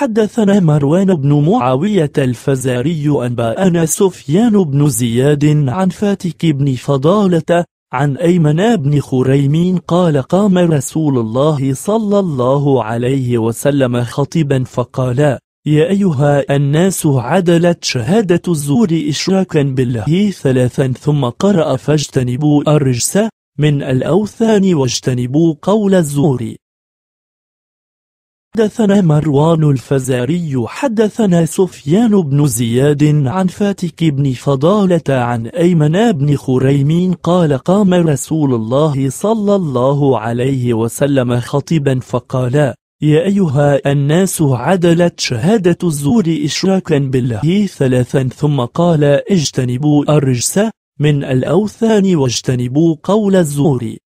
حدثنا مروان بن معاوية الفزاري أنباءنا سفيان بن زياد عن فاتك بن فضالة عن أيمن بن خريمين قال قام رسول الله صلى الله عليه وسلم خطيبا فقال يا أيها الناس عدلت شهادة الزور إشراكا بالله ثلاثا ثم قرأ فاجتنبوا الرجس من الأوثان واجتنبوا قول الزور حدثنا مروان الفزاري حدثنا سفيان بن زياد عن فاتك بن فضالة عن أيمن بن خريمين قال قام رسول الله صلى الله عليه وسلم خطبا فقال يا أيها الناس عدلت شهادة الزور إشراكا بالله ثلاثا ثم قال اجتنبوا الرجس من الأوثان واجتنبوا قول الزور